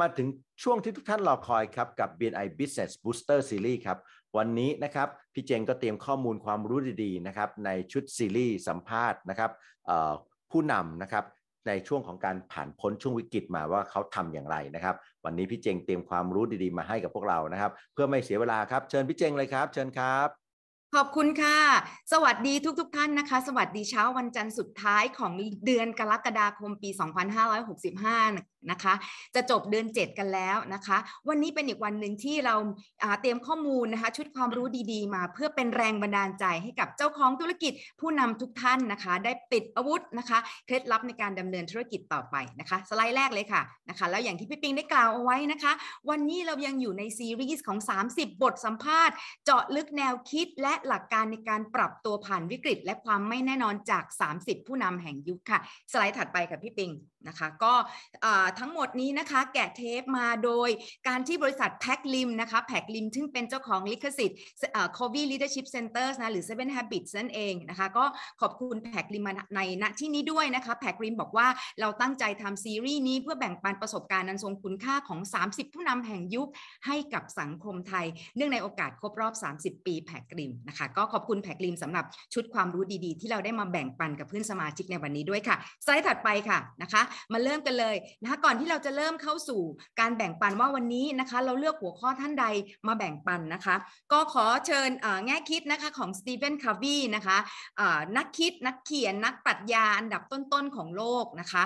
มาถึงช่วงที่ทุกท่านรอคอยครับ กับ BNI Business Booster Series ครับวันนี้นะครับพี่เจงก็เตรียมข้อมูลความรู้ดีๆนะครับในชุดซีรีส์สัมภาษณ์นะครับผู้นำนะครับในช่วงของการผ่านพ้นช่วงวิกฤตมาว่าเขาทำอย่างไรนะครับวันนี้พี่เจงเตรียมความรู้ดีๆมาให้กับพวกเรานะครับ เพื่อไม่เสียเวลาครับ เชิญพี่เจงเลยครับเชิญครับ ขอบคุณค่ะ สวัสดีทุก ๆทท่านนะคะสวัสดีเช้า วันจันทร์สุดท้ายของเดือนกรกฎาคมปี 2565นะคะจะจบเดือน7 กันแล้วนะคะ วันนี้เป็นอีกวันหนึ่งที่เราเตรียมข้อมูลนะคะ ชุดความรู้ดีๆมา เพื่อเป็นแรงบันดาลใจให้กับเจ้าของธุรกิจผู้นำทุกท่านนะคะ ได้ติดอาวุธนะคะเคล็ดลับในการดำเนินธุรกิจต่อไปนะคะ สไลด์แรกเลยค่ะนะคะแล้วอย่างที่พี่ปิงได้กล่าวเอาไว้นะคะ วันนี้เรายังอยู่ในซีรีส์ของ 30 บทสัมภาษณ์ เจาะลึกแนวคิด และหลักการในการปรับตัวผ่านวิกฤต และความไม่แน่นอนจาก 30 ผู้นำแห่งยุคค่ะสไลด์ถัดไปค่ะพี่ปิงนะคะก็ทั้งหมดนี้นะคะแกะเทปมาโดยการที่บริษัทแพ็กลิมนะคะแพ็กลิมซึ่งเป็นเจ้าของลิขสิทธิ์ Covey Leadership Center นะหรือ Seven Habits นั่นเองนะคะ ก็ขอบคุณแพ็กลิมในณที่นี้ด้วยนะคะแพ็กลิมบอกว่าเราตั้งใจทำซีรีส์นี้เพื่อแบ่งปันประสบการณ์อันทรงคุณค่าของ 30 ผู้นำแห่งยุคให้กับสังคมไทย เนื่องในโอกาสครบรอบ 30 ปีแพ็กลิมนะคะก็ขอบคุณแพ็กลิมสำหรับชุดความรู้ดีๆ ที่เราได้มาแบ่งปันกับเพื่อนสมาชิกในวันนี้ด้วยค่ะสไลด์ถัดไปค่ะนะคะมาเริ่มกันเลยนะคะก่อนที่เราจะเริ่มเข้าสู่การแบ่งปันว่าวันนี้นะคะเราเลือกหัวข้อท่านใดมาแบ่งปันนะคะก็ขอเชิญแง่คิดนะคะของสตีเฟนคาร์วีนะคะนักคิดนักเขียนนักปรัชญาอันดับต้นๆของโลกนะคะ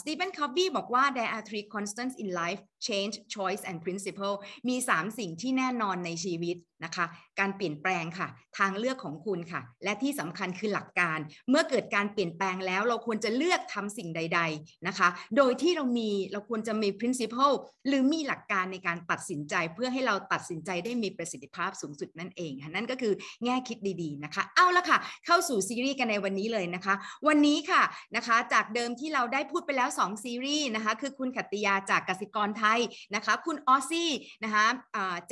สตีเฟนคาร์วีบอกว่า there are three constants in life change choice and principle มี3สิ่งที่แน่นอนในชีวิตนะคะ การเปลี่ยนแปลงค่ะทางเลือกของคุณค่ะ และที่สำคัญคือหลักการ เมื่อเกิดการเปลี่ยนแปลงแล้วเราควรจะเลือกทำสิ่งใด ๆนะคะ โดยที่เรามีเราควรจะมี principle หรือมีหลักการในการตัดสินใจเพื่อให้เราตัดสินใจได้มีประสิทธิภาพสูงสุดนั่นเองค่ะนั่นก็คือแง่คิดดีๆนะคะ เอาละค่ะเข้าสู่ซีรีส์กันในวันนี้เลยนะคะ วันนี้ค่ะนะคะจากเดิมที่เราได้พูดไปแล้ว2ซีรีส์นะคะ คือคุณขัตติยาจากกสิกรไทยนะคะคุณออซี่นะคะ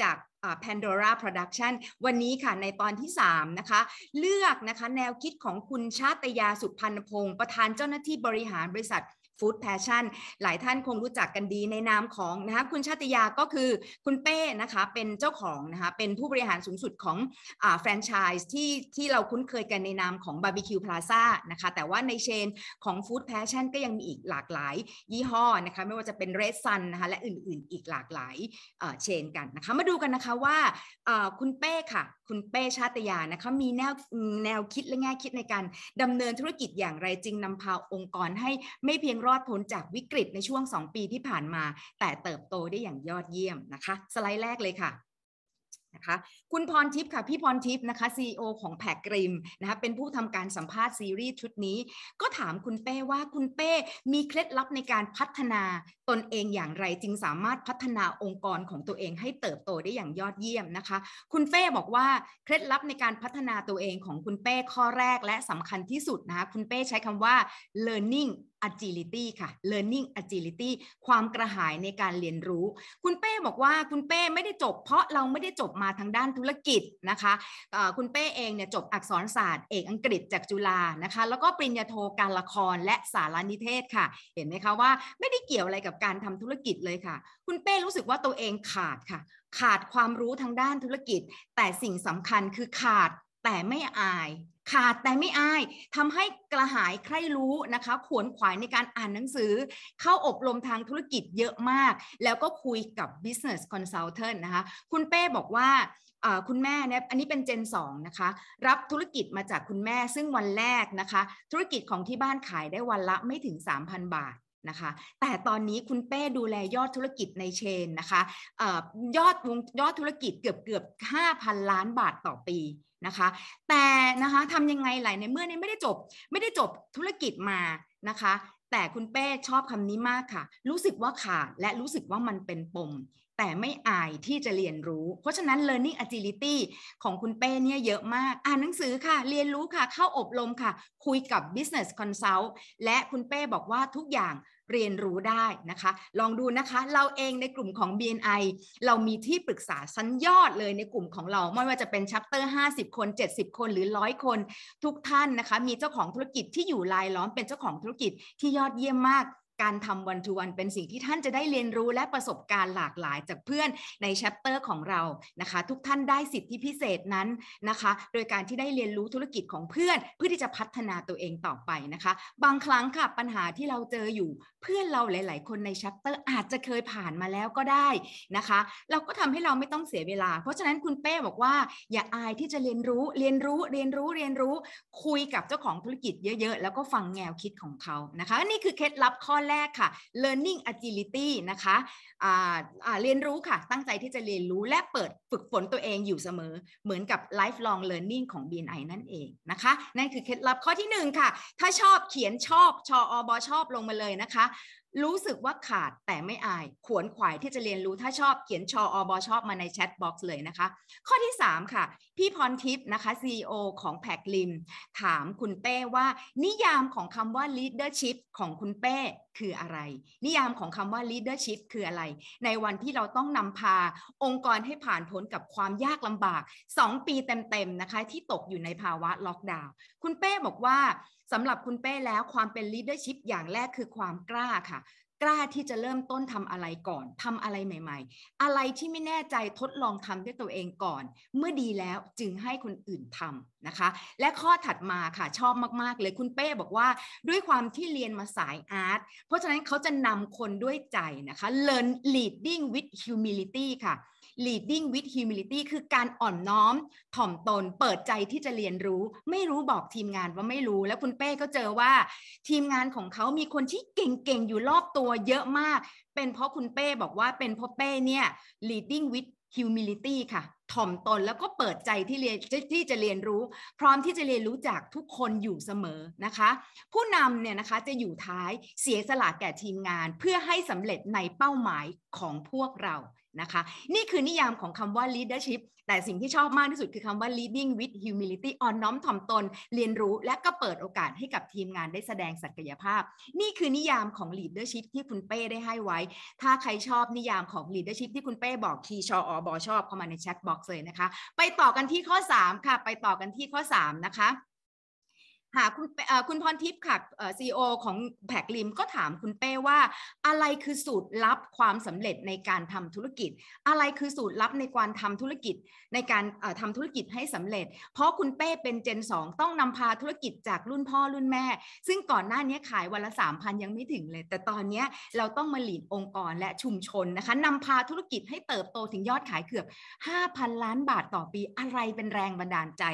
จากแพนโดราโปรดักชันวันนี้ค่ะในตอนที่3นะคะเลือกนะคะแนวคิดของคุณชาตยาสุพันพงศ์ประธานเจ้าหน้าที่บริหารบริษัทฟู้ดแพชชั่นหลายท่านคงรู้จักกันดีในนามของนะคะคุณชาติยาก็คือคุณเป้นะคะเป็นเจ้าของนะคะเป็นผู้บริหารสูงสุดของอแฟรนไชส์ที่ที่เราคุ้นเคยกันในนามของบาร์บีคิวพลาซ่านะคะแต่ว่าในเชนของฟู้ดแพชชั่นก็ยังมีอีกหลากหลายยี่ห้อนะคะไม่ว่าจะเป็นเรสซันนะคะและอื่นๆ อีกหลากหลายเชนกันนะคะมาดูกันนะคะว่าคุณเป้ค่ะ คุณเป้ชาติยานะคะมีแนวแนวคิดและแง่คิดในการดำเนินธุรกิจอย่างไรจริงนำพาองค์กรให้ไม่เพียงรอดพ้นจากวิกฤตในช่วง 2 ปีที่ผ่านมาแต่เติบโตได้อย่างยอดเยี่ยมนะคะสไลด์แรกเลยค่ะนะคะคุณพรทิพย์ค่ะพี่พรทิพย์นะคะ CEO ของแพคกริมนะคะเป็นผู้ทำการสัมภาษณ์ซีรีส์ชุดนี้ ก็ถามคุณเป้ว่าคุณเป้มีเคล็ดลับในการพัฒนาตนเองอย่างไร จึงสามารถพัฒนาองค์กรของตัวเองให้เติบโตได้อย่างยอดเยี่ยมนะคะคุณเป้บอกว่าเคล็ดลับในการพัฒนาตัวเองของคุณเป้ข้อแรกและสำคัญที่สุดนะคะ คุณเป้ใช้คำว่า learning agility ค่ะ learning agility ความกระหายในการเรียนรู้ คุณเป้บอกว่าคุณเป้ไม่ได้จบเพราะเราไม่ได้จบมาทางด้านธุรกิจนะคะ คุณเป้เองเนี่ยจบอักษรศาสตร์เอกอังกฤษจากจุฬานะคะ แล้วก็ปริญญาโทการละครและสารนิเทศค่ะ เห็นไหมคะว่าไม่ได้เกี่ยวอะไรกับการทำธุรกิจเลยค่ะ คุณเป้รู้สึกว่าตัวเองขาดค่ะ ขาดความรู้ทางด้านธุรกิจ แต่สิ่งสำคัญคือขาดแต่ไม่อายขาด แต่ไม่อายทำให้กระหายใคร่รู้นะคะขวนขวายในการอ่านหนังสือ เข้าอบรมทางธุรกิจเยอะมาก แล้วก็คุยกับ business consultant นะคะคุณเป้บอกว่าคุณแม่เนี่ยอันนี้เป็นเจน2นะคะรับธุรกิจมาจากคุณแม่ซึ่งวันแรกนะคะธุรกิจของที่บ้านขายได้วันละไม่ถึง 3,000 บาทนะคะแต่ตอนนี้คุณเป้ดูแลยอดธุรกิจในเชนนะคะยอดวงยอดธุรกิจเกือบเกือบ 5,000 ล้านบาทต่อปีนะคะแต่นะคะทำยังไงหลายในเมื่อนี้ไม่ได้จบไม่ได้จบธุรกิจมานะคะ แต่คุณเป้ชอบคำนี้มากค่ะ รู้สึกว่าขาดและรู้สึกว่ามันเป็นปมแต่ไม่อายที่จะเรียนรู้ เพราะฉะนั้น learning agility ของคุณเป้เนี่ยเยอะมาก อ่านหนังสือค่ะ เรียนรู้ค่ะ เข้าอบรมค่ะ คุยกับ business consult และคุณเป้บอกว่าทุกอย่างเรียนรู้ได้นะคะ ลองดูนะคะ เราเองในกลุ่มของ BNI เรามีที่ปรึกษาชั้นยอดเลยในกลุ่มของเรา ไม่ว่าจะเป็นชัปเตอร์50 คน 70 คนหรือ 100 คน ทุกท่านนะคะ มีเจ้าของธุรกิจที่อยู่รายล้อม เป็นเจ้าของธุรกิจที่ยอดเยี่ยมมากการทำวันทูวันเป็นสิ่งที่ท่านจะได้เรียนรู้และประสบการณ์หลากหลายจากเพื่อนในแชปเตอร์ของเรานะคะ ทุกท่านได้สิทธิพิเศษนั้นนะคะ โดยการที่ได้เรียนรู้ธุรกิจของเพื่อนเพื่อที่จะพัฒนาตัวเองต่อไปนะคะ บางครั้งค่ะปัญหาที่เราเจออยู่เพื่อนเราหลาย ๆ คนในแชปเตอร์อาจจะเคยผ่านมาแล้วก็ได้นะคะ เราก็ทำให้เราไม่ต้องเสียเวลา เพราะฉะนั้นคุณเป้บอกว่า อย่าอายที่จะเรียนรู้เรียนรู้เรียนรู้เรียนรู้คุยกับเจ้าของธุรกิจเยอะ ๆ แล้วก็ฟังแนวคิดของเขานะคะ นี่คือเคล็ดลับข้อแรกค่ะ learning agility นะคะเรียนรู้ค่ะ ตั้งใจที่จะเรียนรู้และเปิดฝึกฝนตัวเองอยู่เสมอ เหมือนกับ lifelong learning ของ BNI นั่นเองนะคะ นั่นคือเคล็ดลับข้อที่1ค่ะ ถ้าชอบเขียนชอบ ชอบอบชอบลงมาเลยนะคะรู้สึกว่าขาดแต่ไม่อาย ขวนขวายที่จะเรียนรู้ ถ้าชอบ เขียนชออบอชอบมาในแชทบ็อกซ์เลยนะคะ ข้อที่ 3 ค่ะ พี่พรทิพย์นะคะ CEO ของแพคลิม ถามคุณเป้ว่า นิยามของคำว่า leadership ของคุณเป้คืออะไร นิยามของคำว่า leadership คืออะไร ในวันที่เราต้องนำพาองค์กรให้ผ่านพ้นกับความยากลำบาก 2 ปีเต็มๆนะคะ ที่ตกอยู่ในภาวะล็อกดาวน์คุณเป้บอกว่าสำหรับคุณเป้แล้วความเป็นลีดเดอร์ชิพอย่างแรกคือความกล้าค่ะ กล้าที่จะเริ่มต้นทำอะไรก่อนทำอะไรใหม่ๆ อะไรที่ไม่แน่ใจทดลองทำด้วยตัวเองก่อน เมื่อดีแล้วจึงให้คนอื่นทำนะคะ และข้อถัดมาค่ะชอบมากๆเลยคุณเป้บอกว่าด้วยความที่เรียนมาสายอาร์ตเพราะฉะนั้นเขาจะนำคนด้วยใจนะคะ learn leading with humility ค่ะ leading with humility คือการอ่อนน้อม ถ่อมตนเปิดใจที่จะเรียนรู้ ไม่รู้บอกทีมงานว่าไม่รู้แล้วคุณเป้ก็เจอว่า ทีมงานของเขามีคนที่เก่งๆอยู่รอบตัวเยอะมาก เป็นเพราะคุณเป้บอกว่าเป็นเพราะเป้เนี่ย leading with humility ค่ะถ่อมตนแล้วก็เปิดใจที่เรียนที่จะเรียนรู้ พร้อมที่จะเรียนรู้จากทุกคนอยู่เสมอนะคะ ผู้นำเนี่ยนะคะจะอยู่ท้ายเสียสละแก่ทีมงาน เพื่อให้สำเร็จในเป้าหมายของพวกเรานะคะนี่คือนิยามของคำว่า leadership แต่สิ่งที่ชอบมากที่สุดคือคำว่า leading with humility อ่อนน้อมถ่อมตนเรียนรู้และก็เปิดโอกาสให้กับทีมงานได้แสดงศักยภาพ นี่คือนิยามของ leadership ที่คุณเป้ได้ให้ไว้ ถ้าใครชอบนิยามของ leadership ที่คุณเป้บอกคีชออบอชอบเข้ามาในแชทบ็อกซ์เลยนะคะ ไปต่อกันที่ข้อ 3 ค่ะ ไปต่อกันที่ข้อ 3 นะคะ่ะคุณคุณพรทิพย์ค่ะซีอของแพกลิมก็ถามคุณเป้ว่า อะไรคือสูตรลับความสำเร็จในการทำธุรกิจ อะไรคือสูตรลับในการทำธุรกิจในการทำธุรกิจให้สำเร็จ เพราะคุณเป้เป็นเจน 2 ต้องนำพาธุรกิจจากรุ่นพ่อรุ่นแม่ ซึ่งก่อนหน้านี้ขายวันละสามพันยังไม่ถึงเลย แต่ตอนนี้เราต้องมาหลีดองค์กรและชุมชนนะคะนำพาธุรกิจให้เติบโตถึงยอดขายเกือบ 5,000 ล้านบาทต่อปีอะไรเป็นแรงบันดาลใจ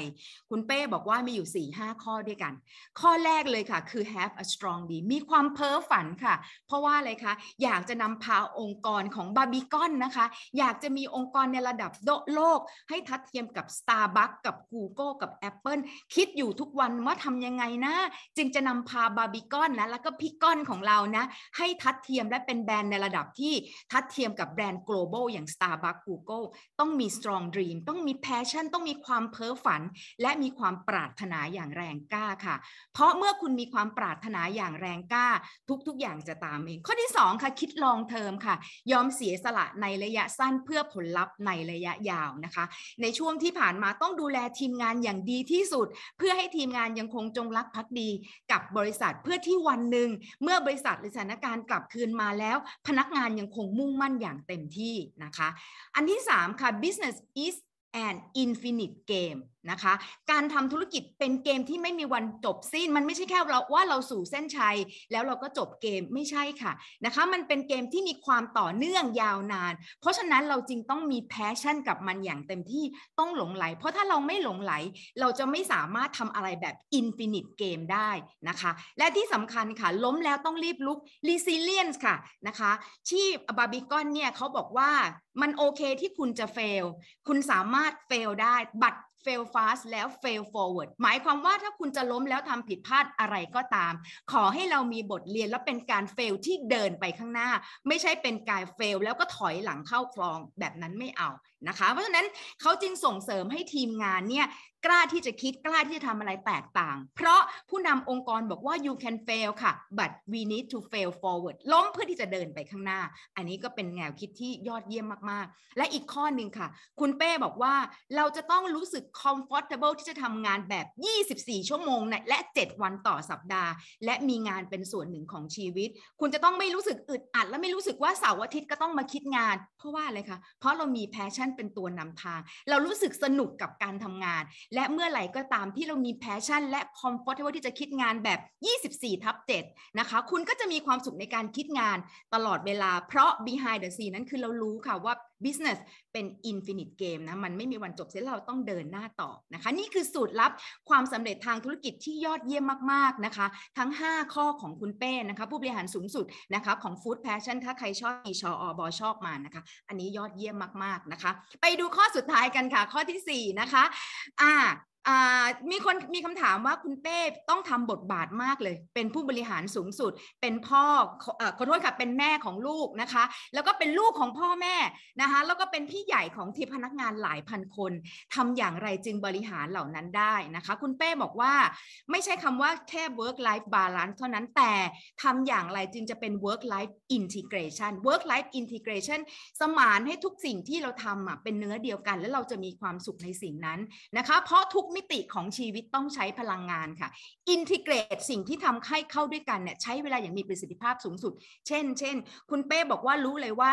คุณเป้บอกว่ามีอยู่4าข้อด้วยกันันข้อแรกเลยค่ะคือ have a strong dream มีความเพ้อฝันค่ะ เพราะว่าอะไรคะอยากจะนำพาองค์กรของบาร์บีคอนนะคะ อยากจะมีองค์กรในระดับโลก ให้ทัดเทียมกับ Starbucks กับ Google กับ Apple คิดอยู่ทุกวันว่าทำยังไงนะจึงจะนำพาบาร์บีคอนนะ แล้วก็พิกอนของเรานะ ให้ทัดเทียมและเป็นแบรนด์ในระดับที่ทัดเทียมกับแบรนด์ global อย่าง Starbucks Google ต้องมี strong dream ต้องมี passion ต้องมีความเพ้อฝัน และมีความปรารถนาอย่างแรงกล้าค่ะเพราะเมื่อคุณมีความปรารถนาอย่างแรงกล้าทุกๆ อย่างจะตามเองข้อที่ 2ค่ะคิดลองเทอมค่ะยอมเสียสละในระยะสั้นเพื่อผลลัพธ์ในระยะยาวนะคะ ในช่วงที่ผ่านมาต้องดูแลทีมงานอย่างดีที่สุด เพื่อให้ทีมงานยังคงจงรักภักดีกับบริษัทเพื่อที่วันหนึ่งเมื่อบริษัทหรือสถานการณ์กลับคืนมาแล้ว พนักงานยังคงมุ่งมั่นอย่างเต็มที่นะคะ อันที่3ค่ะ business is an infinite game นะคะการทำธุรกิจเป็นเกมที่ไม่มีวันจบสิ้น มันไม่ใช่แค่เราว่าเราสู่เส้นชัยแล้วเราก็จบเกม ไม่ใช่ค่ะนะคะ มันเป็นเกมที่มีความต่อเนื่องยาวนาน เพราะฉะนั้นเราจรึงต้องมีแพชชั่นกับมันอย่างเต็มที่ต้องหลงไหล เพราะถ้าเราไม่หลงไหล เราจะไม่สามารถทำอะไรแบบอินฟินิตเกมได้นะคะ และที่สำคัญค่ะ ล้มแล้วต้องรีบลุก resilience ค่ะนะคะที่บาบิคอน เนี่ยเขาบอกว่ามันโอเคที่คุณจะเฟล คุณสามารถเฟลได้บัต fail fast แล้ว fail forward หมายความว่าถ้าคุณจะล้มแล้วทำผิดพลาดอะไรก็ตาม ขอให้เรามีบทเรียนแล้วเป็นการ fail ที่เดินไปข้างหน้า ไม่ใช่เป็นการ fail แล้วก็ถอยหลังเข้าคลองแบบนั้นไม่เอานะคะ เพราะฉะนั้นเขาจึงส่งเสริมให้ทีมงานเนี่ยกล้าที่จะคิดกล้าที่จะทำอะไรแตกต่าง เพราะผู้นำองค์กรบอกว่า you can fail ค่ะ but we need to fail forward ล้มเพื่อที่จะเดินไปข้างหน้า อันนี้ก็เป็นแนวคิดที่ยอดเยี่ยมมาก ๆ และอีกข้อหนึ่งค่ะ คุณเป้บอกว่าเราจะต้องรู้สึก comfortable ที่จะทำงานแบบ 24 ชั่วโมงและ 7 วันต่อสัปดาห์ และมีงานเป็นส่วนหนึ่งของชีวิต คุณจะต้องไม่รู้สึกอึดอัดและไม่รู้สึกว่าเสาร์อาทิตย์ก็ต้องมาคิดงาน เพราะว่าอะไรคะ เพราะเรามีแพชชั่นเป็นตัวนำทาง เรารู้สึกสนุกกับการทำงานและเมื่อไหร่ก็ตามที่เรามีแพชชั่น และคอมฟอร์ทที่จะคิดงานแบบ 24 ทับ7นะคะคุณก็จะมีความสุขในการคิดงานตลอดเวลาเพราะ behind the scene นั้นคือเรารู้ค่ะว่า business เป็น infinite game นะ มันไม่มีวันจบเสียเราต้องเดินหน้าต่อนะคะ นี่คือสูตรลับความสำเร็จทางธุรกิจที่ยอดเยี่ยมมาก ๆ นะคะ ทั้ง 5 ข้อของคุณเป้นะคะ ผู้บริหารสูงสุดนะคะของ Food Passion ถ้าใครชอบอีชออบอชอบมานะคะอันนี้ยอดเยี่ยมมากๆนะคะ ไปดูข้อสุดท้ายกันค่ะ ข้อที่ 4 นะคะอ่าした。มีคนมีคำถามว่าคุณเป้ต้องทำบทบาทมากเลย เป็นผู้บริหารสูงสุดเป็นพ่ออขอโทษค่ะ เป็นแม่ของลูกนะคะแล้วก็เป็นลูกของพ่อแม่นะคะแล้วก็เป็นพี่ใหญ่ของทีพนักงานหลายพันคนทำอย่างไรจึงบริหารเหล่านั้นได้นะคะ คุณเป้บอกว่าไม่ใช่คำว่าแค่ work life balance เท่านั้นแต่ทำอย่างไรจึงจะเป็น work life integration work life integration สมานให้ทุกสิ่งที่เราทำเป็นเนื้อเดียวกัน แล้วเราจะมีความสุขในสิ่งนั้นนะคะเพราะทุกมิติของชีวิตต้องใช้พลังงานค่ะอินทิเกรตสิ่งที่ทำให้เข้าด้วยกันเนี่ยใช้เวลาอย่างมีประสิทธิภาพสูงสุด เช่น เช่น คุณเป้บอกว่ารู้เลยว่า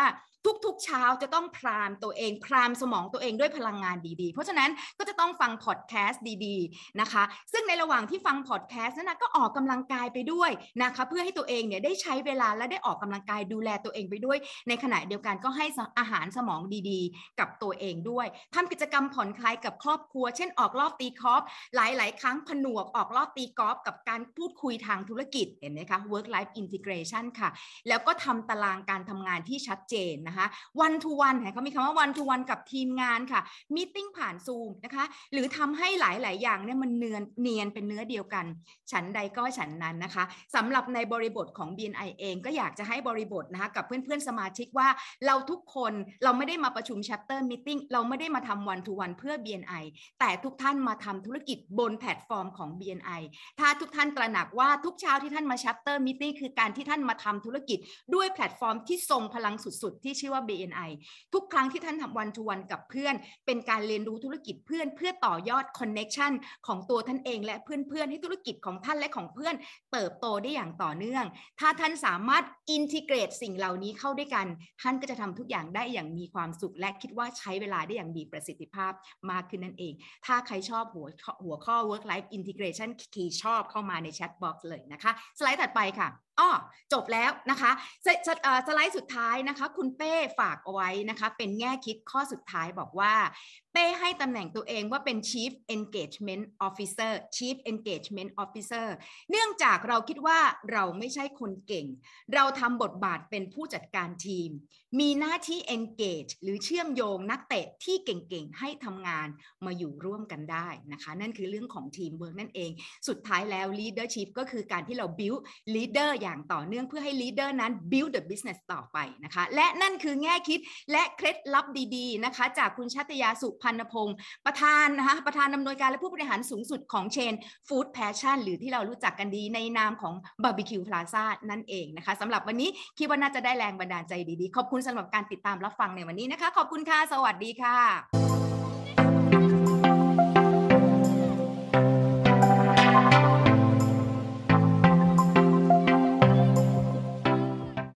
ทุก ๆ เช้าจะต้อง พรามตัวเอง พรามสมองตัวเองด้วยพลังงานดีๆ เพราะฉะนั้นก็จะต้องฟังพอดแคสต์ดีๆนะคะ ซึ่งในระหว่างที่ฟังพอดแคสต์นั้นนะก็ออกกำลังกายไปด้วยนะคะเพื่อให้ตัวเองเนี่ยได้ใช้เวลาและได้ออกกำลังกายดูแลตัวเองไปด้วย ในขณะเดียวกันก็ให้อาหารสมองดี ๆ กับตัวเองด้วย ทำกิจกรรมผ่อนคลายกับครอบครัวเช่นออกรอบตีกอล์ฟหลาย ๆ ครั้งผนวกออกรอบตีกอล์ฟกับการพูดคุยทางธุรกิจเห็นไหมคะ work life integration ค่ะ แล้วก็ทำตารางการทำงานที่ชัดเจนนะคะ one to one เขามีคำว่า one to one กับทีมงานค่ะมีติ้งผ่านซูมนะคะหรือทำให้หลายๆอย่างเนี่ยมันเนือนเนียนเป็นเนื้อเดียวกันฉันใดก็ฉันนั้นนะคะสำหรับในบริบทของ BNI เองก็อยากจะให้บริบทนะคะกับเพื่อนๆสมาชิกว่า เราทุกคนเราไม่ได้มาประชุม chapter meeting เราไม่ได้มาทำวัน to วันเพื่อ BNI แต่ทุกท่านมาทำธุรกิจบนแพลตฟอร์มของ BNI ถ้าทุกท่านตระหนักว่าทุกเช้าที่ท่านมาชัปเตอร์มิตี้คือการที่ท่านมาทำธุรกิจ ด้วยแพลตฟอร์มที่ทรงพลังสุด ๆ ที่ชื่อว่า BNI ทุกครั้งที่ท่านทำวันทูวันกับเพื่อน เป็นการเรียนรู้ธุรกิจเพื่อนเพื่อต่อยอดคอนเน็ชันของตัวท่านเองและเพื่อนๆให้ธุรกิจของท่านและของเพื่อน เติบโตได้อย่างต่อเนื่อง ถ้าท่านสามารถอินทิเกรตสิ่งเหล่านี้เข้าด้วยกัน ท่านก็จะทำทุกอย่างได้อย่างมีความสุขและคิดว่าใช้เวลาได้อย่างมีประสิทธิภาพมากขึ้นนั่นเอง ถ้าใครชอบอบหัวหัวข้อ work life integration คีย์ชอบเข้ามาในแชทบ็อกซ์เลยนะคะ สไลด์ถัดไปค่ะอ๋อจบแล้วนะคะสสไลด์สุดท้ายนะคะ คุณเป้ฝากเอาไว้นะคะ เป็นแง่คิดข้อสุดท้ายบอกว่า เป้ให้ตำแหน่งตัวเองว่าเป็น Chief Engagement Officer Chief Engagement Officer เนื่องจากเราคิดว่าเราไม่ใช่คนเก่ง เราทำบทบาทเป็นผู้จัดการทีม มีหน้าที่ engage หรือเชื่อมโยงนักเตะที่เก่งๆให้ทำงานมาอยู่ร่วมกันได้นะคะ นั่นคือเรื่องของทีมเวิร์กนั่นเอง สุดท้ายแล้ว leadership ก็คือการที่เรา build leader อย่างต่อเนื่องเพื่อให้ลีดเดอร์นั้น build the business ต่อไปนะคะ และนั่นคือแง่คิดและเคล็ดลับดีๆนะคะ จากคุณชัตยาสุพันพงศ์ประธานนะคะ ประธานดำเนินการและผู้บริหารสูงสุดของเชน Food Passion หรือที่เรารู้จักกันดีในนามของ Barbecue Plaza นั่นเองนะคะสำหรับวันนี้คิดว่าน่าจะได้แรงบันดาลใจดีๆ ขอบคุณสำหรับการติดตามรับฟังในวันนี้นะคะ ขอบคุณค่ะสวัสดีค่ะ